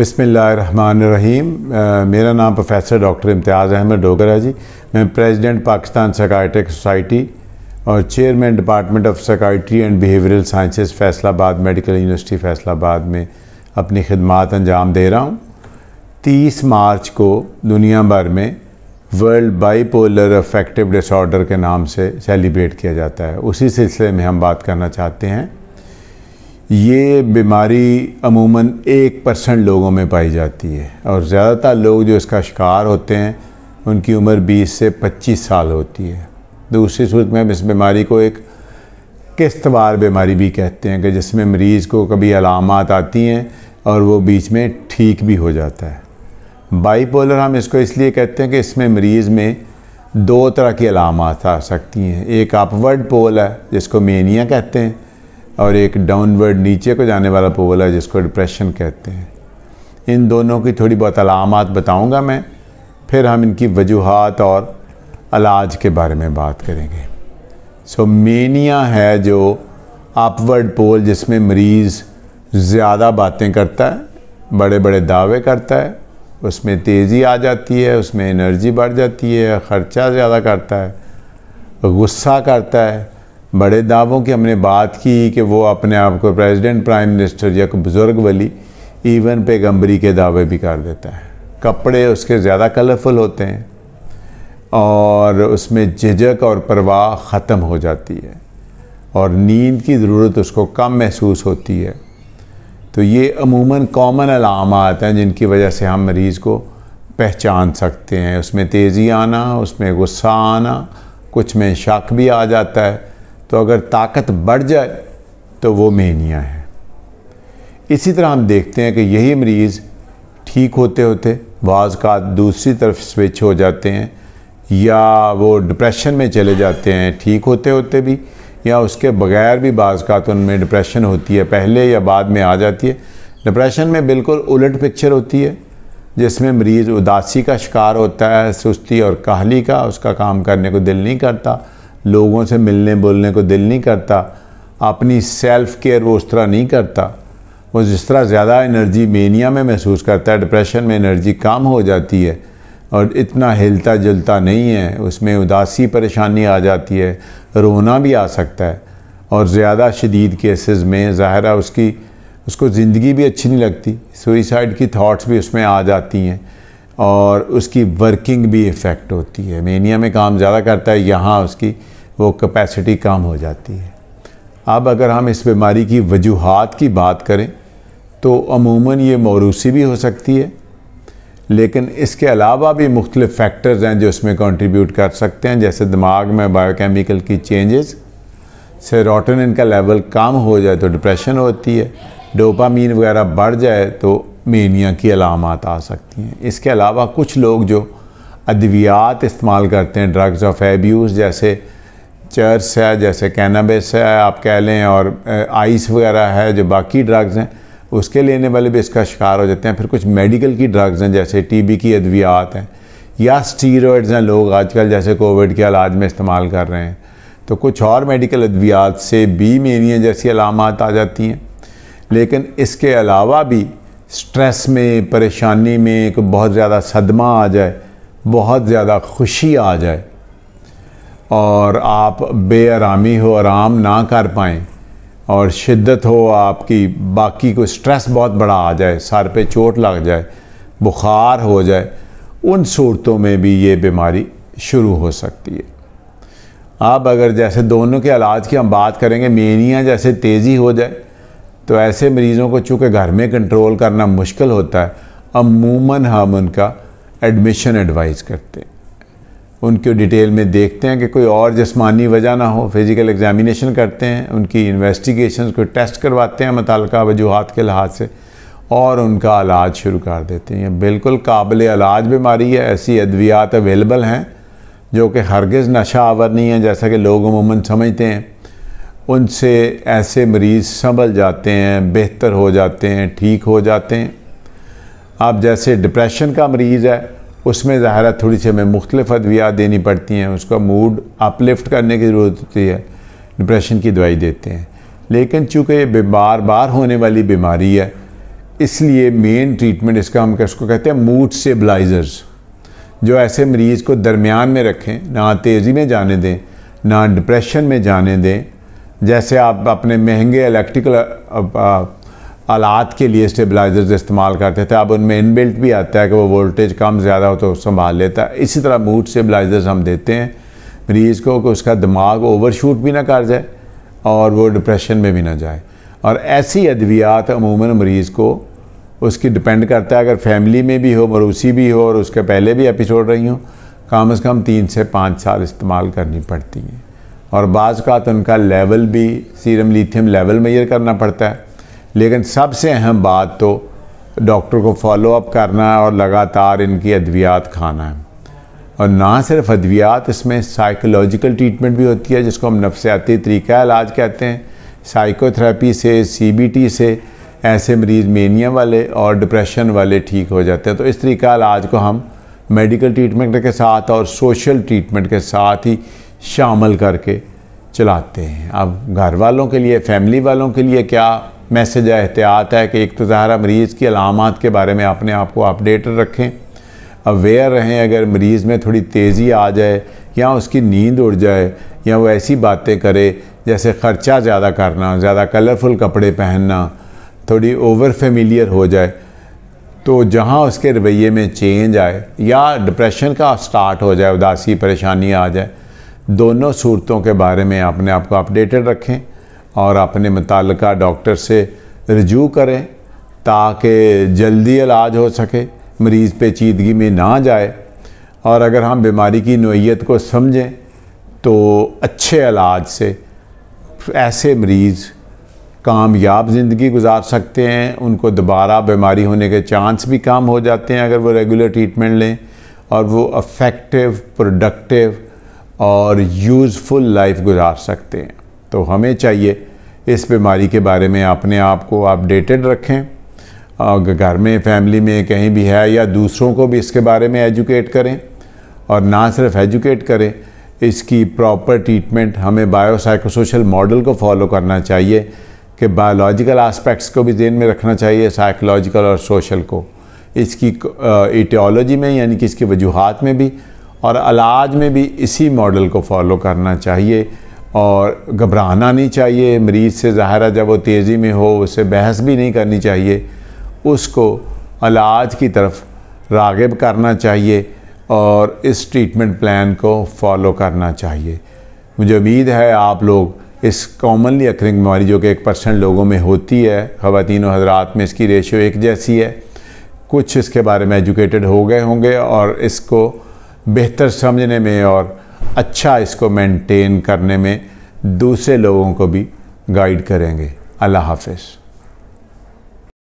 रहीम मेरा नाम professor doctor Imtiaz Ahmed Dogra ji मैं प्रेसिडेंट पाकिस्तान सकाइटिक सोसाइटी और चेयरमैन डिपार्टमेंट ऑफ सकाइटी and behavioural sciences Faisalabad medical university Faisalabad में अपनी खदमात अंजाम दे रहा हूँ तीस मार्च को दुनिया भर में वर्ल्ड बाईपोलर अफेक्टिव डिसऑर्डर के नाम से सेलिब्रेट किया जाता है उसी सिलसिले में हम बात करना चाहते हैं ये बीमारी अमूमन एक परसेंट लोगों में पाई जाती है और ज़्यादातर लोग जो इसका शिकार होते हैं उनकी उम्र 20 से 25 साल होती है दूसरी सूरत में हम इस बीमारी को एक किस्तवार बीमारी भी कहते हैं कि जिसमें मरीज़ को कभी अलामत आती हैं और वो बीच में ठीक भी हो जाता है बाईपोलर हम इसको इसलिए कहते हैं कि इसमें मरीज़ में दो तरह की अलामत आ सकती हैं एक अपवर्ड पोल है जिसको मेनिया कहते हैं और एक डाउनवर्ड नीचे को जाने वाला पोल है जिसको डिप्रेशन कहते हैं इन दोनों की थोड़ी बहुत अलामत बताऊँगा मैं फिर हम इनकी वजूहत और इलाज के बारे में बात करेंगे सो मेनिया है जो अपवर्ड पोल जिसमें मरीज़ ज़्यादा बातें करता है बड़े बड़े दावे करता है उसमें तेज़ी आ जाती है उसमें एनर्जी बढ़ जाती है ख़र्चा ज़्यादा करता है गुस्सा करता है बड़े दावों की हमने बात की कि वो अपने आप को प्रेसिडेंट प्राइम मिनिस्टर या बुज़ुर्ग वली इवन पैगम्बरी के दावे भी कर देता है कपड़े उसके ज़्यादा कलरफुल होते हैं और उसमें झिझक और परवाह ख़त्म हो जाती है और नींद की ज़रूरत उसको कम महसूस होती है तो ये अमूमन कॉमन अलामत हैं जिनकी वजह से हम मरीज़ को पहचान सकते हैं उसमें तेज़ी आना उसमें गुस्सा आना कुछ में शक भी आ जाता है तो अगर ताकत बढ़ जाए तो वो मेनिया है इसी तरह हम देखते हैं कि यही मरीज़ ठीक होते होते बाज़ का दूसरी तरफ स्विच हो जाते हैं या वो डिप्रेशन में चले जाते हैं ठीक होते होते भी या उसके बगैर भी बाज़ का तो उनमें डिप्रेशन होती है पहले या बाद में आ जाती है डिप्रेशन में बिल्कुल उलट पिक्चर होती है जिसमें मरीज़ उदासी का शिकार होता है सुस्ती और काहली का उसका काम करने को दिल नहीं करता लोगों से मिलने बोलने को दिल नहीं करता अपनी सेल्फ केयर वो उस तरह नहीं करता वो जिस तरह ज़्यादा एनर्जी मेनिया में महसूस करता है डिप्रेशन में एनर्जी कम हो जाती है और इतना हिलता जुलता नहीं है उसमें उदासी परेशानी आ जाती है रोना भी आ सकता है और ज़्यादा शदीद केसेस में ज़ाहिर उसकी उसको ज़िंदगी भी अच्छी नहीं लगती सुइसाइड की थाट्स भी उसमें आ जाती हैं और उसकी वर्किंग भी इफ़ेक्ट होती है मेनिया में काम ज़्यादा करता है यहाँ उसकी वो कैपेसिटी कम हो जाती है अब अगर हम इस बीमारी की वजूहत की बात करें तो अमूमन ये मौरूसी भी हो सकती है लेकिन इसके अलावा भी मुख्तलिफ फैक्टर्स हैं जो इसमें कंट्रीब्यूट कर सकते हैं जैसे दिमाग में बायोकेमिकल की चेंजेस सेरोटोनिन का लेवल कम हो जाए तो डिप्रेशन होती है डोपामीन वगैरह बढ़ जाए तो मेनिया की अलामत आ सकती हैं इसके अलावा कुछ लोग जो अद्वियात इस्तेमाल करते हैं ड्रग्स ऑफ एब्यूज़ जैसे चर्स है जैसे कैनाबिस है आप कह लें और आइस वगैरह है जो बाकी ड्रग्स हैं उसके लेने वाले भी इसका शिकार हो जाते हैं फिर कुछ मेडिकल की ड्रग्स हैं जैसे टीबी की अद्वियात हैं या स्टीरोड्स हैं लोग आजकल जैसे कोविड के इलाज में इस्तेमाल कर रहे हैं तो कुछ और मेडिकल अद्वियात से भी मेनिया जैसी अलामत आ जाती हैं लेकिन इसके अलावा भी स्ट्रेस में परेशानी में एक बहुत ज़्यादा सदमा आ जाए बहुत ज़्यादा खुशी आ जाए और आप बेआरामी हो आराम ना कर पाए और शिद्दत हो आपकी बाकी को स्ट्रेस बहुत बड़ा आ जाए सर पे चोट लग जाए बुखार हो जाए उन सूरतों में भी ये बीमारी शुरू हो सकती है आप अगर जैसे दोनों के इलाज की हम बात करेंगे मेनिया जैसे तेज़ी हो जाए तो ऐसे मरीज़ों को चूँकि घर में कंट्रोल करना मुश्किल होता है अमूमन हम उनका एडमिशन एडवाइस करते हैं उनके डिटेल में देखते हैं कि कोई और जिसमानी वजह ना हो फिज़िकल एग्जामिनेशन करते हैं उनकी इन्वेस्टिगेशन को टेस्ट करवाते हैं मुतल वजूहत के लिहाज से और उनका इलाज शुरू कर देते हैं बिल्कुल काबिल इलाज बीमारी है ऐसी अद्वियात अवेलेबल हैं जो कि हरगज़ नशा आवर नहीं है जैसा कि लोग अमूमन समझते हैं उनसे ऐसे मरीज़ संभल जाते हैं बेहतर हो जाते हैं ठीक हो जाते हैं आप जैसे डिप्रेशन का मरीज़ है उसमें ज़ाहिर थोड़ी सी हमें मुख्तलिफ अद्वियात देनी पड़ती हैं उसका मूड अपलिफ्ट करने की ज़रूरत होती है डिप्रेशन की दवाई देते हैं लेकिन चूँकि ये बार बार होने वाली बीमारी है इसलिए मेन ट्रीटमेंट इसका हम इसको कहते हैं मूड स्टेबलाइजर्स जो ऐसे मरीज़ को दरमियान में रखें ना तेज़ी में जाने दें ना डिप्रेशन में जाने दें जैसे आप अपने महंगे इलेक्ट्रिकल आलात के लिए स्टेबलाइजर्स इस्तेमाल करते थे अब उनमें इनबिल्ट भी आता है कि वो वोल्टेज कम ज़्यादा हो तो संभाल लेता है इसी तरह मूड स्टेबलाइजर्स हम देते हैं मरीज़ को कि उसका दिमाग ओवरशूट भी ना कर जाए और वो डिप्रेशन में भी ना जाए और ऐसी अद्वियात अमूमन मरीज़ को उसकी डिपेंड करता है अगर फैमिली में भी हो मरूसी भी हो और उसके पहले भी एपिसोड रही हो कम अज़ कम तीन से पाँच साल इस्तेमाल करनी पड़ती हैं और बाज़ का तो उनका लेवल भी सीरम लिथियम लेवल मैयर करना पड़ता है लेकिन सबसे अहम बात तो डॉक्टर को फॉलोअप करना है और लगातार इनकी अद्वियात खाना है और ना सिर्फ अद्वियात इसमें साइकोलॉजिकल ट्रीटमेंट भी होती है जिसको हम नफसियाती तरीका इलाज कहते हैं साइकोथेरेपी से सीबीटी से ऐसे मरीज़ मेनिया वाले और डिप्रेशन वाले ठीक हो जाते हैं तो इस तरीका इलाज को हम मेडिकल ट्रीटमेंट के साथ और सोशल ट्रीटमेंट के साथ ही शामिल करके चलाते हैं अब घर वालों के लिए फैमिली वालों के लिए क्या मैसेज एहतियात है कि एक तो ज़ाहरा मरीज़ की अलामत के बारे में अपने आप को अपडेट रखें अवेयर रहें अगर मरीज़ में थोड़ी तेज़ी आ जाए या उसकी नींद उड़ जाए या वो ऐसी बातें करे जैसे ख़र्चा ज़्यादा करना ज़्यादा कलरफुल कपड़े पहनना थोड़ी ओवर फेमिलियर हो जाए तो जहाँ उसके रवैये में चेंज आए या डिप्रेशन का स्टार्ट हो जाए उदासी परेशानी आ जाए दोनों सूरतों के बारे में अपने आप को अपडेटेड रखें और अपने मुतल डॉक्टर से रजू करें ताकि जल्दी इलाज हो सके मरीज़ पेचीदगी में ना जाए और अगर हम बीमारी की नोयत को समझें तो अच्छे इलाज से ऐसे मरीज़ कामयाब ज़िंदगी गुजार सकते हैं उनको दोबारा बीमारी होने के चांस भी कम हो जाते हैं अगर वो रेगुलर ट्रीटमेंट लें और वो अफेक्टिव प्रोडक्टिव और यूज़फुल लाइफ गुजार सकते हैं तो हमें चाहिए इस बीमारी के बारे में अपने आप को अपडेटेड रखें घर में फैमिली में कहीं भी है या दूसरों को भी इसके बारे में एजुकेट करें और ना सिर्फ एजुकेट करें इसकी प्रॉपर ट्रीटमेंट हमें बायोसाइकोसोशल मॉडल को फॉलो करना चाहिए कि बायोलॉजिकल एस्पेक्ट्स को भी जेन में रखना चाहिए साइकोलॉजिकल और सोशल को इसकी इटियोलॉजी में यानी कि इसकी वजूहत में भी और इलाज में भी इसी मॉडल को फॉलो करना चाहिए और घबराना नहीं चाहिए मरीज़ से है जब वो तेज़ी में हो उससे बहस भी नहीं करनी चाहिए उसको इलाज की तरफ रागब करना चाहिए और इस ट्रीटमेंट प्लान को फॉलो करना चाहिए मुझे उम्मीद है आप लोग इस कॉमनली अक्रिंग बीमारी जो कि एक परसेंट लोगों में होती है ख़वान हजरात में इसकी रेशियो एक जैसी है कुछ इसके बारे में एजुकेटेड हो गए होंगे और इसको बेहतर समझने में और अच्छा इसको मेंटेन करने में दूसरे लोगों को भी गाइड करेंगे अल्लाह हाफिज़